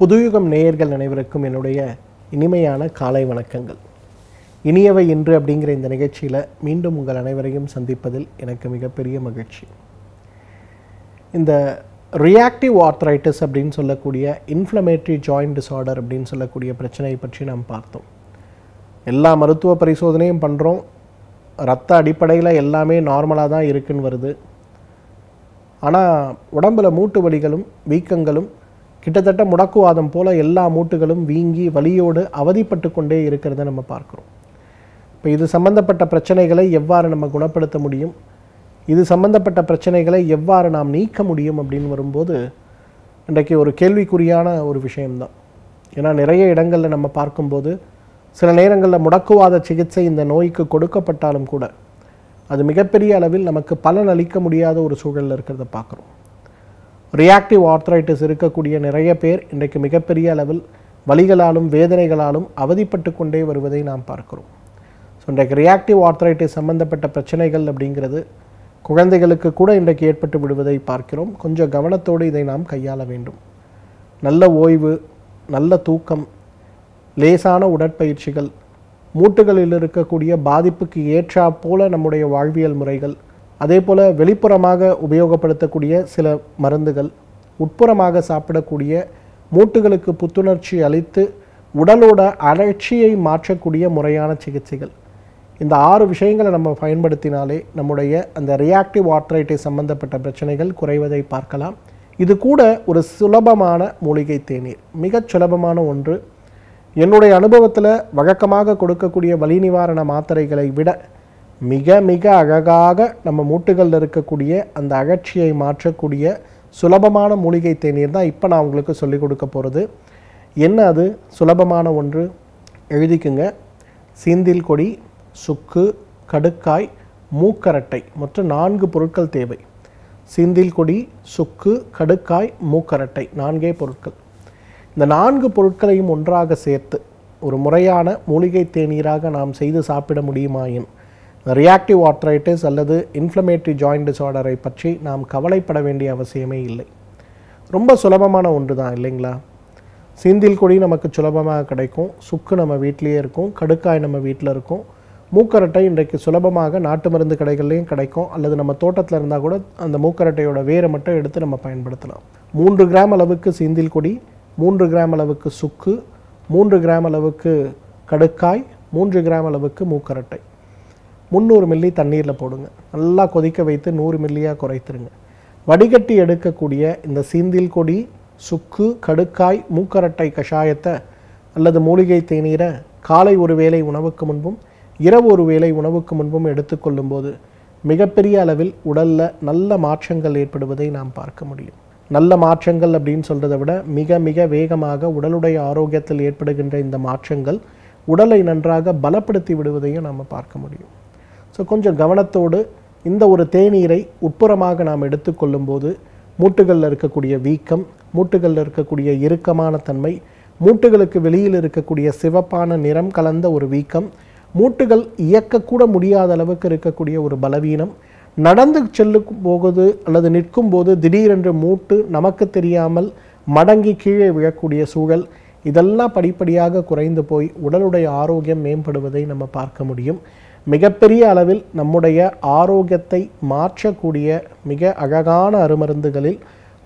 புதுயுகம் நேயர்கள் அனைவருக்கும் என்னுடைய இனிமையான காலை வணக்கங்கள் இனியவை இன்று அப்படிங்கிற இந்த நிகழ்ச்சியில் மீண்டும் உங்கள் அனைவரையும் சந்திப்பதில் எனக்கு மிகப்பெரிய மகிழ்ச்சி இந்த ரியாக்டிவ் ஆர்த்ரைட்டிஸ் அப்படின்னு சொல்லக்கூடிய இன்ஃப்ளமேட்ரி ஜாயிண்ட் டிசார்டர் அப்படின்னு சொல்லக்கூடிய பிரச்சனையை பற்றி நாம் பார்த்தோம் எல்லா மருத்துவ பரிசோதனையும் பண்ணுறோம் ரத்த அடிப்படையில் எல்லாமே நார்மலாக தான் இருக்குன்னு வருது ஆனால் உடம்பில் மூட்டு வலிகளும் வீக்கங்களும் கிட்டத்தட்ட முடக்குவாதம் போல எல்லா மூட்டுகளும் வீங்கி வலியோடு அவதிப்பட்டு கொண்டே இருக்கிறத நம்ம பார்க்குறோம் இப்போ இது சம்பந்தப்பட்ட பிரச்சனைகளை எவ்வாறு நம்ம குணப்படுத்த முடியும் இது சம்பந்தப்பட்ட பிரச்சனைகளை எவ்வாறு நாம் நீக்க முடியும் அப்படின்னு வரும்போது இன்றைக்கு ஒரு கேள்விக்குறியான ஒரு விஷயம்தான் ஏன்னா நிறைய இடங்களில் நம்ம பார்க்கும்போது சில நேரங்களில் முடக்குவாத சிகிச்சை இந்த நோய்க்கு கொடுக்கப்பட்டாலும் கூட அது மிகப்பெரிய அளவில் நமக்கு பலன் அளிக்க முடியாத ஒரு சூழலில் இருக்கிறத பார்க்குறோம் ரியாக்டிவ் ஆர்த்ரைட்டிஸ் இருக்கக்கூடிய நிறைய பேர் இன்றைக்கு மிகப்பெரிய அளவில் வலிகளாலும் வேதனைகளாலும் அவதிப்பட்டு கொண்டே வருவதை நாம் பார்க்கிறோம் ஸோ இன்றைக்கு ரியாக்டிவ் ஆர்த்ரைட்டிஸ் சம்மந்தப்பட்ட பிரச்சனைகள் அப்படிங்கிறது குழந்தைகளுக்கு கூட இன்றைக்கு ஏற்பட்டு விடுவதை பார்க்கிறோம் கொஞ்சம் கவனத்தோடு இதை நாம் கையாள வேண்டும் நல்ல ஓய்வு நல்ல தூக்கம் லேசான உடற்பயிற்சிகள் மூட்டுகளில் இருக்கக்கூடிய பாதிப்புக்கு ஏற்றா போல நம்முடைய வாழ்வியல் முறைகள் அதே போல் வெளிப்புறமாக உபயோகப்படுத்தக்கூடிய சில மருந்துகள் உட்புறமாக சாப்பிடக்கூடிய மூட்டுகளுக்கு புத்துணர்ச்சி அளித்து உடலோட அழற்சியை மாற்றக்கூடிய முறையான சிகிச்சைகள் இந்த ஆறு விஷயங்களை நம்ம பயன்படுத்தினாலே நம்முடைய அந்த ரியாக்டிவ் ஆர்ட்ரைட்டை சம்பந்தப்பட்ட பிரச்சனைகள் குறைவதை பார்க்கலாம் இது கூட ஒரு சுலபமான மூலிகை தேநீர் மிகச் சுலபமான ஒன்று என்னுடைய அனுபவத்தில் வழக்கமாக கொடுக்கக்கூடிய வலி நிவாரண மாத்திரைகளை விட மிக மிக அழகாக நம்ம மூட்டுகளில் இருக்கக்கூடிய அந்த அகற்சியை மாற்றக்கூடிய சுலபமான மூலிகை தேநீர் தான் இப்போ நான் உங்களுக்கு சொல்லிக் கொடுக்க போகிறது என்ன அது சுலபமான ஒன்று எழுதிக்குங்க சீந்தில் கொடி சுக்கு கடுக்காய் மூக்கரட்டை மற்றும் நான்கு பொருட்கள் தேவை சீந்தில் கொடி சுக்கு கடுக்காய் மூக்கரட்டை நான்கே பொருட்கள் இந்த நான்கு பொருட்களையும் ஒன்றாக சேர்த்து ஒரு முறையான மூலிகை தேநீராக நாம் செய்து சாப்பிட முடியுமாயின் ரியாக்டிவ் ஆர்த்ரைட்டிஸ் அல்லது இன்ஃப்ளமேட்டரி ஜாயிண்ட் டிசார்டரை பற்றி நாம் கவலைப்பட வேண்டிய அவசியமே இல்லை ரொம்ப சுலபமான ஒன்று தான் இல்லைங்களா சிந்தில் கொடி நமக்கு சுலபமாக கிடைக்கும் சுக்கு நம்ம வீட்டிலேயே இருக்கும் கடுக்காய் நம்ம வீட்டில் இருக்கும் மூக்கரட்டை இன்றைக்கு சுலபமாக நாட்டு மருந்து கடைகள்லேயும் கிடைக்கும் அல்லது நம்ம தோட்டத்தில் இருந்தால் கூட அந்த மூக்கரட்டையோட வேரை மட்டும் எடுத்து நம்ம பயன்படுத்தலாம் மூன்று கிராம் அளவுக்கு சிந்தில் கொடி மூன்று கிராம் அளவுக்கு சுக்கு மூன்று கிராம் அளவுக்கு கடுக்காய் மூன்று கிராம் அளவுக்கு மூக்கரட்டை முந்நூறு மில்லி தண்ணீரில் போடுங்க நல்லா கொதிக்க வைத்து நூறு மில்லியாக குறைத்துருங்க வடிகட்டி எடுக்கக்கூடிய இந்த சீந்தில் கொடி சுக்கு கடுக்காய் மூக்கரட்டை கஷாயத்தை அல்லது மூலிகை தேநீரை காலை ஒரு வேளை உணவுக்கு முன்பும் இரவு ஒரு வேளை உணவுக்கு முன்பும் எடுத்துக்கொள்ளும்போது மிகப்பெரிய அளவில் உடலில் நல்ல மாற்றங்கள் ஏற்படுவதை நாம் பார்க்க முடியும் நல்ல மாற்றங்கள் அப்படின்னு சொல்கிறத விட மிக மிக வேகமாக உடலுடைய ஆரோக்கியத்தில் ஏற்படுகின்ற இந்த மாற்றங்கள் உடலை நன்றாக பலப்படுத்தி விடுவதையும் நாம் பார்க்க முடியும் ஸோ கொஞ்சம் கவனத்தோடு இந்த ஒரு தேநீரை உட்புறமாக நாம் எடுத்துக்கொள்ளும்போது மூட்டுகளில் இருக்கக்கூடிய வீக்கம் மூட்டுகளில் இருக்கக்கூடிய இறுக்கமான தன்மை மூட்டுகளுக்கு வெளியில் இருக்கக்கூடிய சிவப்பான நிறம் கலந்த ஒரு வீக்கம் மூட்டுகள் இயக்கக்கூட முடியாத அளவுக்கு இருக்கக்கூடிய ஒரு பலவீனம் நடந்து செல்லு போகுது அல்லது நிற்கும் போது திடீரென்று மூட்டு நமக்கு தெரியாமல் மடங்கி கீழே விழக்கூடிய சூழல் இதெல்லாம் படிப்படியாக குறைந்து போய் உடலுடைய ஆரோக்கியம் மேம்படுவதை நம்ம பார்க்க முடியும் மிகப்பெரிய அளவில் நம்முடைய ஆரோக்கியத்தை மாற்றக்கூடிய மிக அழகான அருமருந்துகளில்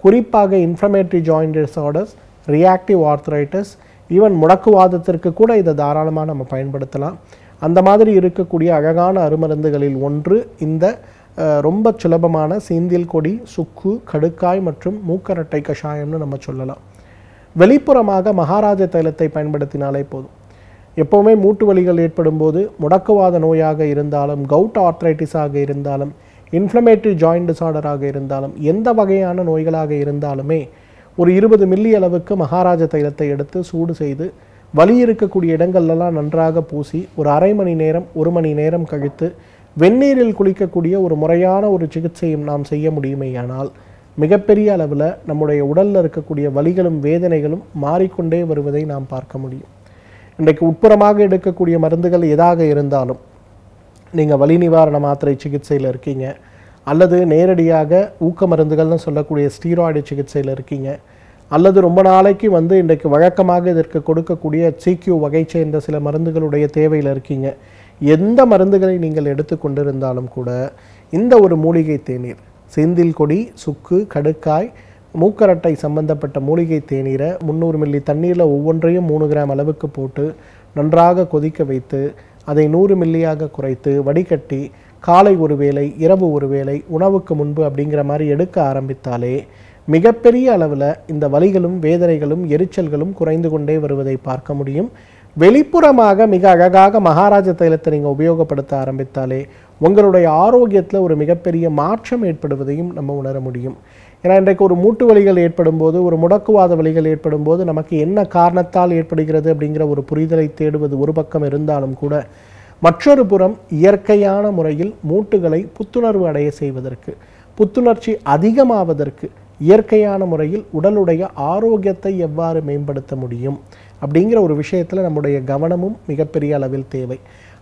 குறிப்பாக inflammatory joint disorders reactive arthritis even முடக்குவாதத்திற்கு கூட இதை தாராளமாக நம்ம பயன்படுத்தலாம் அந்த மாதிரி இருக்கக்கூடிய அழகான அருமருந்துகளில் ஒன்று இந்த ரொம்ப சுலபமான சீந்தில் கொடி சுக்கு கடுக்காய் மற்றும் மூக்கரட்டை கஷாயம்னு நம்ம சொல்லலாம் வெளிப்புறமாக மகாராஜ தைலத்தை பயன்படுத்தினாலே போதும் எப்போவுமே மூட்டு வலிகள் ஏற்படும் போது முடக்குவாத நோயாக இருந்தாலும் கவுட் ஆர்த்ரைட்டிஸாக இருந்தாலும் இன்ஃப்ளமேட்டரி ஜாயிண்ட் டிசார்டராக இருந்தாலும் எந்த வகையான நோய்களாக இருந்தாலுமே ஒரு இருபது மில்லி அளவுக்கு மகாராஜ தைலத்தை எடுத்து சூடு செய்து வலி இருக்கக்கூடிய இடங்கள்லாம் நன்றாக பூசி ஒரு அரை மணி நேரம் ஒரு மணி நேரம் கழித்து வெந்நீரில் குளிக்கக்கூடிய ஒரு முறையான ஒரு சிகிச்சையும் நாம் செய்ய முடியுமேயானால் மிகப்பெரிய அளவில் நம்முடைய உடலில் இருக்கக்கூடிய வலிகளும் வேதனைகளும் மாறிக்கொண்டே வருவதை நாம் பார்க்க முடியும் இன்றைக்கு உட்புறமாக எடுக்கக்கூடிய மருந்துகள் எதாக இருந்தாலும் நீங்கள் வலி நிவாரண மாத்திரை சிகிச்சையில் இருக்கீங்க அல்லது நேரடியாக ஊக்க மருந்துகள்னு சொல்லக்கூடிய ஸ்டீராய்டு சிகிச்சையில் இருக்கீங்க அல்லது ரொம்ப நாளைக்கு வந்து இன்றைக்கு வழக்கமாக இதற்கு கொடுக்கக்கூடிய சிக்யூ வகை சேர்ந்த சில மருந்துகளுடைய தேவையில் இருக்கீங்க எந்த மருந்துகளை நீங்கள் கொண்டிருந்தாலும் கூட இந்த ஒரு மூலிகை தேநீர் செந்தில் கொடி சுக்கு கடுக்காய் மூக்கரட்டை சம்பந்தப்பட்ட மூலிகை தேநீரை முந்நூறு மில்லி தண்ணீரில் ஒவ்வொன்றையும் மூணு கிராம் அளவுக்கு போட்டு நன்றாக கொதிக்க வைத்து அதை நூறு மில்லியாக குறைத்து வடிகட்டி காலை ஒரு வேளை இரவு ஒரு வேளை உணவுக்கு முன்பு அப்படிங்கிற மாதிரி எடுக்க ஆரம்பித்தாலே மிகப்பெரிய அளவில் இந்த வலிகளும் வேதனைகளும் எரிச்சல்களும் குறைந்து கொண்டே வருவதை பார்க்க முடியும் வெளிப்புறமாக மிக அழகாக மகாராஜ தைலத்தை நீங்கள் உபயோகப்படுத்த ஆரம்பித்தாலே உங்களுடைய ஆரோக்கியத்தில் ஒரு மிகப்பெரிய மாற்றம் ஏற்படுவதையும் நம்ம உணர முடியும் ஏன்னா இன்றைக்கு ஒரு மூட்டு வலிகள் ஏற்படும் போது ஒரு முடக்குவாத வலிகள் ஏற்படும் போது நமக்கு என்ன காரணத்தால் ஏற்படுகிறது அப்படிங்கிற ஒரு புரிதலை தேடுவது ஒரு பக்கம் இருந்தாலும் கூட மற்றொரு புறம் இயற்கையான முறையில் மூட்டுகளை புத்துணர்வு அடைய செய்வதற்கு புத்துணர்ச்சி அதிகமாவதற்கு இயற்கையான முறையில் உடலுடைய ஆரோக்கியத்தை எவ்வாறு மேம்படுத்த முடியும் அப்படிங்கிற ஒரு விஷயத்தில் நம்முடைய கவனமும் மிகப்பெரிய அளவில் தேவை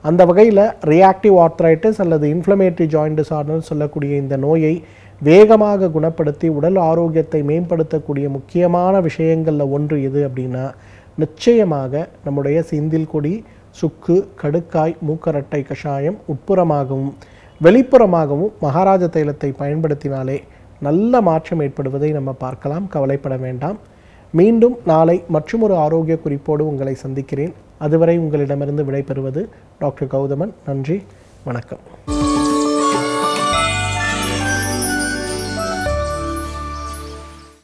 அந்த வகையில் ரியாக்டிவ் ஆர்த்ரைட்டிஸ் அல்லது இன்ஃப்ளமேட்டரி ஜாயிண்ட் டிசார்டர்னு சொல்லக்கூடிய இந்த நோயை வேகமாக குணப்படுத்தி உடல் ஆரோக்கியத்தை மேம்படுத்தக்கூடிய முக்கியமான விஷயங்களில் ஒன்று எது அப்படின்னா நிச்சயமாக நம்முடைய சிந்தில் கொடி சுக்கு கடுக்காய் மூக்கரட்டை கஷாயம் உட்புறமாகவும் வெளிப்புறமாகவும் மகாராஜ தைலத்தை பயன்படுத்தினாலே நல்ல மாற்றம் ஏற்படுவதை நம்ம பார்க்கலாம் கவலைப்பட வேண்டாம் மீண்டும் நாளை மற்றுமொரு ஆரோக்கிய குறிப்போடு உங்களை சந்திக்கிறேன் அதுவரை உங்களிடமிருந்து விடைபெறுவது டாக்டர் கௌதமன் நன்றி வணக்கம்